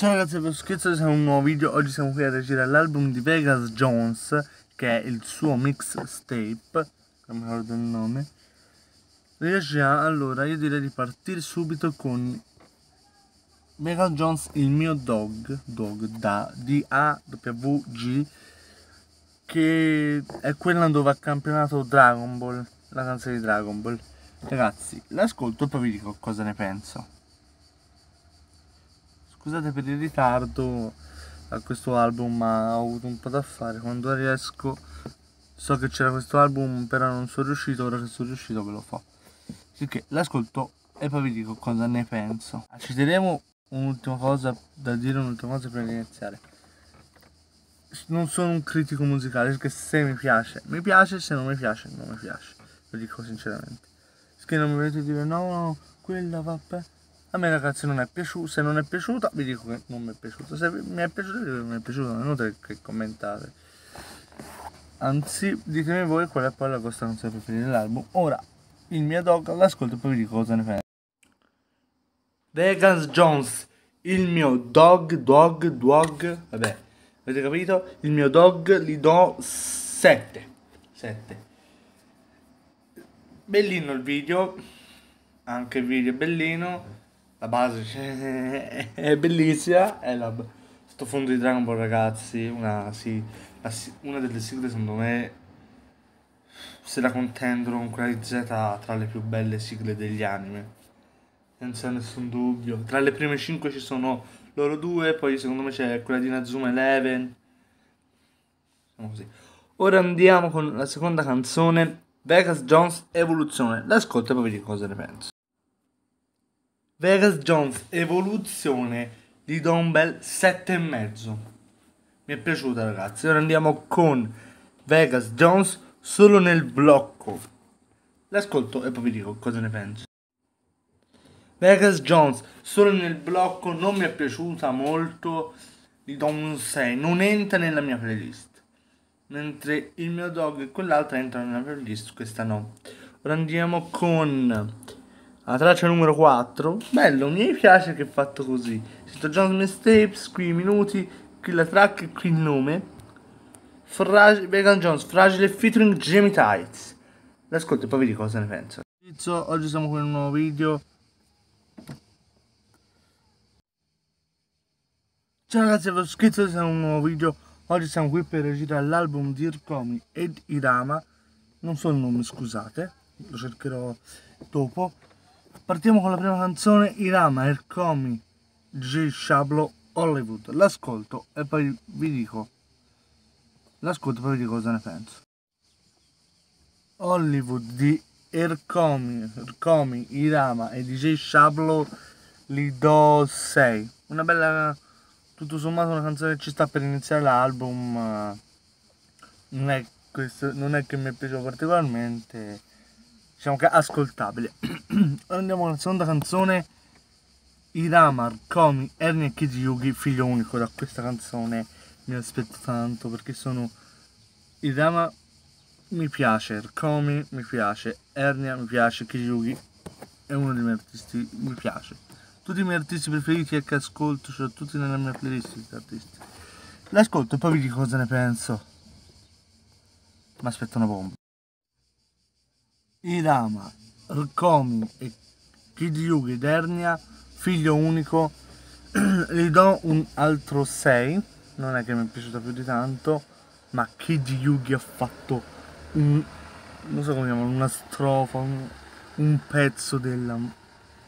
Ciao ragazzi, per scherzo siamo un nuovo video, oggi siamo qui a reagire all'album di Vegas Jones che è il suo mixtape, non mi ricordo il nome Reagiamo, allora io direi di partire subito con Vegas Jones, il mio dog, dog da D-A-W-G che è quella dove ha campionato Dragon Ball, la canzone di Dragon Ball ragazzi, l'ascolto e poi vi dico cosa ne penso Scusate per il ritardo a questo album, ma ho avuto un po' da fare. Quando riesco, so che c'era questo album, però non sono riuscito. Ora che sono riuscito, ve lo fa. Sicché l'ascolto e poi vi dico cosa ne penso. Ah, ci terremo un'ultima cosa da dire, un'ultima cosa prima di iniziare. Non sono un critico musicale, perché se mi piace, mi piace, se non mi piace, non mi piace. Lo dico sinceramente. Perché non mi volete dire no, no, quella vabbè a me ragazzi non è piaciuto se non è piaciuta vi dico che non mi è piaciuta se mi è piaciuta non è piaciuta non è inutile che commentate anzi ditemi voi qual è poi la vostra canzone preferita dell'album ora il mio dog l'ascolto e poi vi dico cosa ne pensi Vegans Jones il mio dog dog dog vabbè avete capito il mio dog gli do 7 7 bellino il video anche il video è bellino la base è bellissima, è la fondo di Dragon Ball ragazzi, una, sì, la, una delle sigle secondo me se la contendono con quella di Z tra le più belle sigle degli anime, non c'è nessun dubbio, tra le prime 5 ci sono loro due, poi secondo me c'è quella di Nazuma Eleven, diciamo così. Ora andiamo con la seconda canzone, Vegas Jones Evoluzione, l'ascolto e poi vi dico cosa ne penso. Vegas Jones evoluzione di Don Bell 7,5. Mi è piaciuta ragazzi. Ora andiamo con Vegas Jones solo nel blocco. L'ascolto e poi vi dico cosa ne penso. Vegas Jones solo nel blocco non mi è piaciuta molto. Gli do un 6. Non entra nella mia playlist. Mentre il mio dog e quell'altra entrano nella playlist, questa no. Ora andiamo con la ah, traccia numero 4. Bello, mi piace che è fatto così. Sento John Mistapes, qui i minuti, qui la track e qui il nome. Frag- Megan Jones, fragile featuring Jamie Tights. L'ascolto e poi vedi cosa ne penso. Oggi siamo con un nuovo video. Ciao ragazzi, avevo scritto che siamo un nuovo video. Oggi siamo qui per reagire all'album di Irkomi ed Irama. Non so il nome, scusate, lo cercherò dopo. Partiamo con la prima canzone, Irama, Ercomi, J. Shablo, Hollywood. L'ascolto e poi vi dico. L'ascolto e poi vi dico cosa ne penso. Hollywood di Ercomi, Ercomi Irama e DJ Shablo li do 6. Una bella, tutto sommato, una canzone che ci sta per iniziare l'album. Eh, non è, questo, non è che mi è piaciuto particolarmente diciamo che ascoltabile. Ora andiamo alla seconda canzone. Iramar, Komi, Ernie e Kiji Yugi, figlio unico da questa canzone. Mi aspetto tanto perché sono... Irama mi piace, Komi mi piace, Ernia mi piace, Kiji è uno dei miei artisti, mi piace. Tutti i miei artisti preferiti e che ascolto, sono tutti nella mia playlist di artisti. L'ascolto e poi vi dico cosa ne penso. mi aspetto una bomba. Irama, Rukomi e Kiryugi Dernia, figlio unico, gli do un altro 6, non è che mi è piaciuta più di tanto, ma Kiryugi ha fatto un, non so come chiamano, una strofa, un, un pezzo della...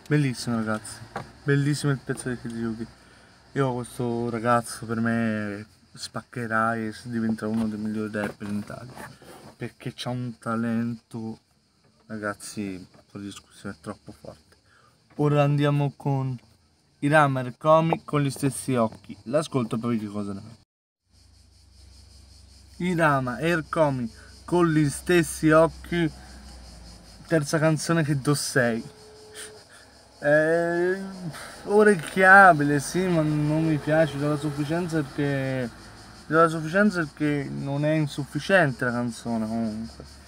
Bellissimo ragazzi, bellissimo il pezzo di Kiryugi. Io questo ragazzo per me spaccherà e diventerà uno dei migliori rapper in Italia perché c'ha un talento ragazzi la discussione è troppo forte ora andiamo con i Rammer Comi con gli stessi occhi l'ascolto poi che cosa ne è Irama Air Comi con gli stessi occhi terza canzone che do 6 eh, orecchiabile, sì, ma non mi piace dalla sufficienza perché dalla sufficienza perché non è insufficiente la canzone comunque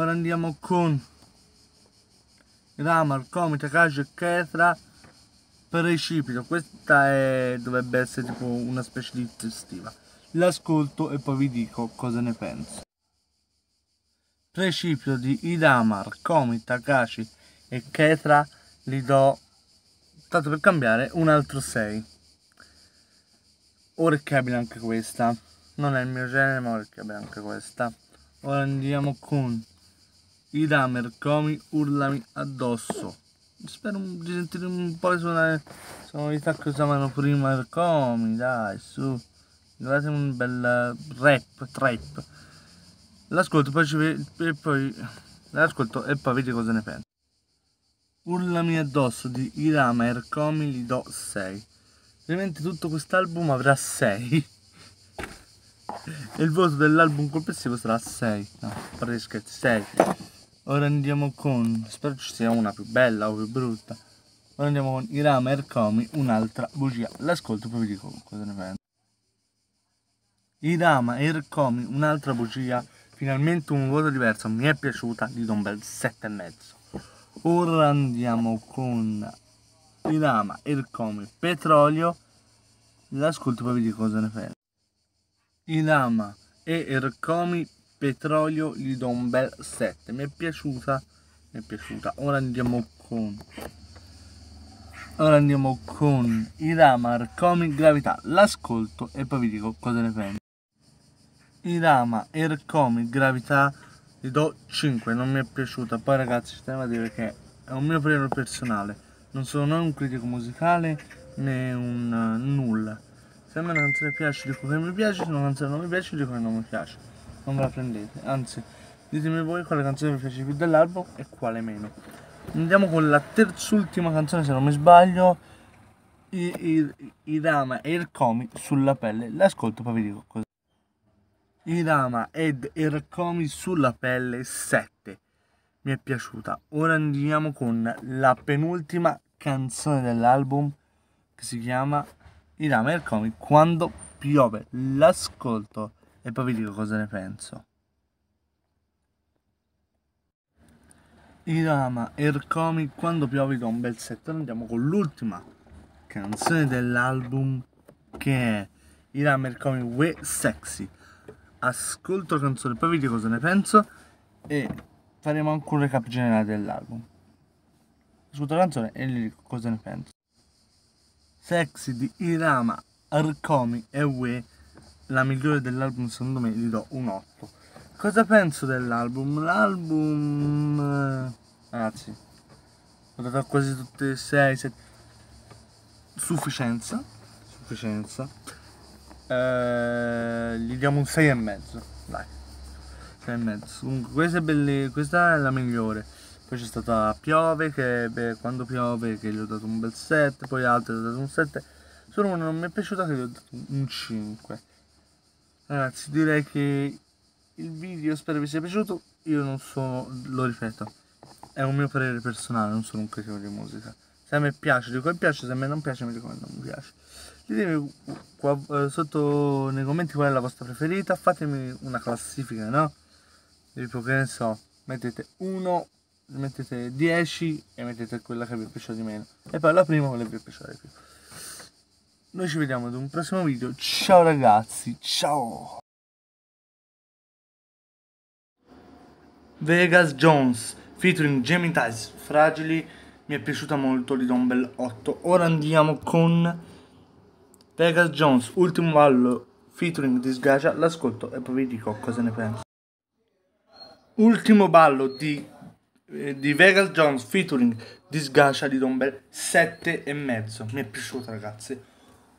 ora andiamo con Ramar, Comita, Cacio e Chetra Precipito questa è, dovrebbe essere tipo una specie di testiva l'ascolto e poi vi dico cosa ne penso Precipito di Idamar, Comita, Caci e Chetra li do tanto per cambiare un altro 6 orecchiabile anche questa non è il mio genere ma orecchiabile anche questa ora andiamo con i damer comi urlami addosso spero di sentire un po' di suonare sono sonorità che usavano prima il comi dai su guardate un bel rap trap l'ascolto poi ci e poi l'ascolto e poi vedi cosa ne penso urlami addosso di Irama Ercomi gli do 6 ovviamente tutto quest'album avrà 6 e il voto dell'album complessivo sarà 6 no, a scherzi 6 Ora andiamo con, spero ci sia una più bella o più brutta. Ora andiamo con Irama Ercomi, un'altra bugia. L'ascolto poi vi dico cosa ne penso. Irama Ercomi, un'altra bugia. Finalmente un voto diverso, mi è piaciuta gli di Don Bell 7,5. Ora andiamo con Irama Ercomi Petrolio. L'ascolto poi vi dico cosa ne penso. Irama e Ercomi petrolio gli do un bel 7 mi è piaciuta mi è piaciuta ora andiamo con ora andiamo con Iramar Comic Gravità l'ascolto e poi vi dico cosa ne penso Irama Air Comic Gravità gli do 5 non mi è piaciuta poi ragazzi ci tengo a dire che è un mio premio personale non sono né un critico musicale né un uh, nulla se a me una canzone piace dico che mi piace se una canzone non mi piace dico che non mi piace non la prendete, anzi ditemi voi quale canzone vi piace più dell'album e quale meno. Andiamo con la terz'ultima canzone se non mi sbaglio, I, I, Irama e Comi sulla pelle, l'ascolto poi vi dico cosa. Irama ed il Comi sulla pelle 7 mi è piaciuta. Ora andiamo con la penultima canzone dell'album che si chiama Irama e il Comi quando piove, l'ascolto e poi vi dico cosa ne penso. Irama Ercomi quando piove da un bel set. Andiamo con l'ultima canzone dell'album che è Irama Ercomi We Sexy. Ascolto la canzone, poi vi dico cosa ne penso e faremo anche un recap generale dell'album. Ascolto la canzone e vi dico cosa ne penso. Sexy di Irama Arcomi e We Sexy la migliore dell'album secondo me gli do un 8 cosa penso dell'album? l'album eh, anzi ho dato quasi tutte 6 7 sufficienza sufficienza eh, gli diamo un 6 e mezzo dai 6 e mezzo comunque questa è, belle, questa è la migliore poi c'è stata piove che beh, quando piove che gli ho dato un bel 7 poi altre gli ho dato un 7 solo una non mi è piaciuta che gli ho dato un 5 ragazzi direi che il video spero vi sia piaciuto io non sono lo ripeto è un mio parere personale non sono un critico di musica se a me piace dico che piace se a me non piace mi dico che non mi piace ditemi qua, eh, sotto nei commenti qual è la vostra preferita fatemi una classifica no tipo che ne so mettete 1 mettete 10 e mettete quella che vi piace di meno e poi la prima quella che vi è di più noi ci vediamo ad un prossimo video ciao ragazzi ciao Vegas Jones featuring Jamie Tice Fragili mi è piaciuta molto di Don Bell 8 ora andiamo con Vegas Jones ultimo ballo featuring Disgacia l'ascolto e poi vi dico cosa ne penso ultimo ballo di, eh, di Vegas Jones featuring Disgacia di Don Bell 7 7,5. mi è piaciuta ragazzi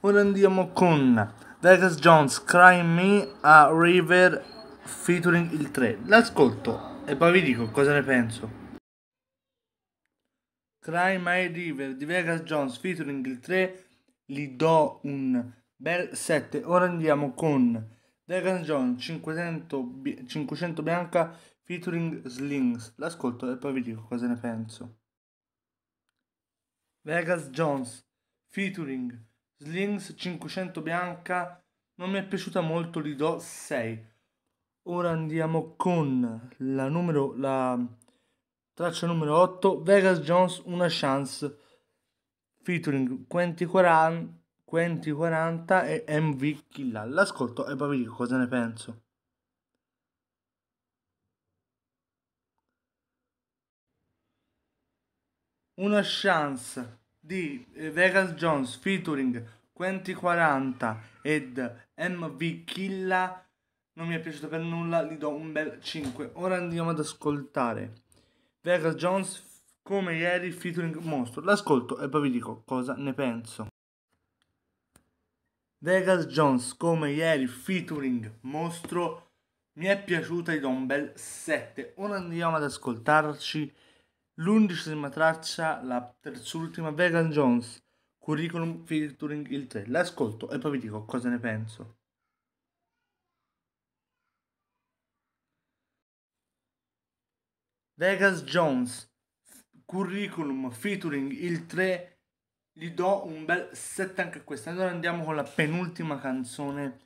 Ora andiamo con Degas Jones, Cry Me a River featuring il 3. L'ascolto e poi vi dico cosa ne penso. Cry My River di Vegas Jones featuring il 3 gli do un bel 7. Ora andiamo con Vegas Jones 500, 500 bianca featuring Slings. L'ascolto e poi vi dico cosa ne penso. Vegas Jones featuring Slings 500 bianca non mi è piaciuta molto, gli do 6. Ora andiamo con la, numero, la traccia numero 8, Vegas Jones Una Chance, featuring Quenti 40, 40 e MV Killa. L'ascolto e poi vi dico cosa ne penso. Una Chance di eh, Vegas Jones featuring Quenti 40 ed MV Killa non mi è piaciuto per nulla, gli do un bel 5. Ora andiamo ad ascoltare Vegas Jones come ieri featuring Mostro. L'ascolto e poi vi dico cosa ne penso. Vegas Jones come ieri featuring Mostro mi è piaciuta, gli do un bel 7. Ora andiamo ad ascoltarci L'undicesima traccia, la terzultima, Vegan Jones, curriculum featuring il 3. L'ascolto e poi vi dico cosa ne penso. Vegas Jones, curriculum featuring il 3, gli do un bel set anche a questa. Allora andiamo con la penultima canzone,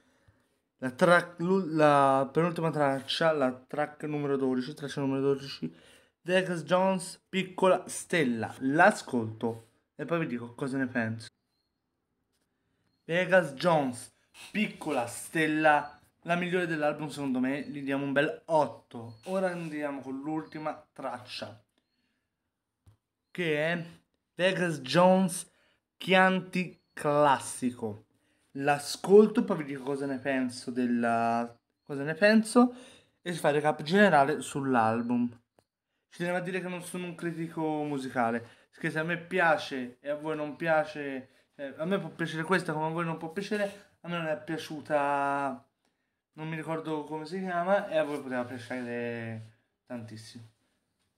la, track, la penultima traccia, la track numero 12, traccia numero 12 Dex Jones, piccola stella. L'ascolto e poi vi dico cosa ne penso. Vegas Jones, piccola stella, la migliore dell'album secondo me, gli diamo un bel 8. Ora andiamo con l'ultima traccia, che è Vegas Jones Chianti Classico. L'ascolto, poi vi dico cosa ne penso della... cosa ne penso e si fa recap generale sull'album ci tenevo a dire che non sono un critico musicale. Che se a me piace e a voi non piace. Eh, a me può piacere questa come a voi non può piacere. A me non è piaciuta. Non mi ricordo come si chiama. E a voi poteva piacere tantissimo.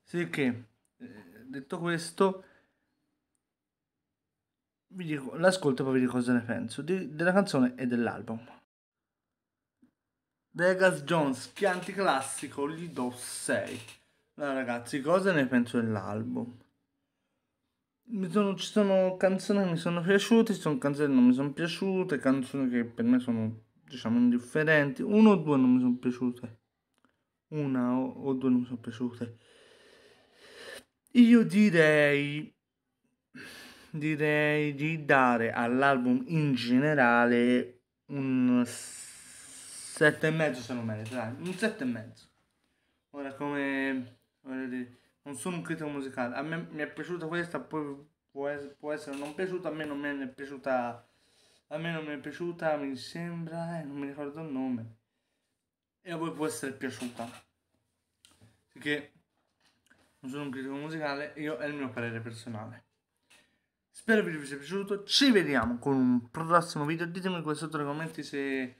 Sicché, eh, detto questo, vi dico, l'ascolto e poi vi dico cosa ne penso di, della canzone e dell'album. Vegas Jones, Chianti Classico, gli do 6. Allora ragazzi, cosa ne penso dell'album? Sono, ci sono canzoni che mi sono piaciute, ci sono canzoni che non mi sono piaciute, canzoni che per me sono, diciamo, indifferenti. Uno o due non mi sono piaciute. Una o, o due non mi sono piaciute. Io direi direi di dare all'album in generale un e mezzo se lo merita, dai, un e mezzo. Ora come non sono un critico musicale. A me mi è piaciuta questa, poi può, può essere non piaciuta, a me non mi è piaciuta. A me non mi è piaciuta, mi sembra, eh, non mi ricordo il nome. E a voi può essere piaciuta. Perché non sono un critico musicale, io è il mio parere personale. Spero che vi sia piaciuto, ci vediamo con un prossimo video. Ditemi qua sotto nei commenti se,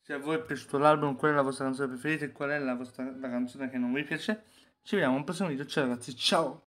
se a voi è piaciuto l'album, qual è la vostra canzone preferita e qual è la vostra la canzone che non vi piace. Ci vediamo al prossimo video, ciao ragazzi, ciao!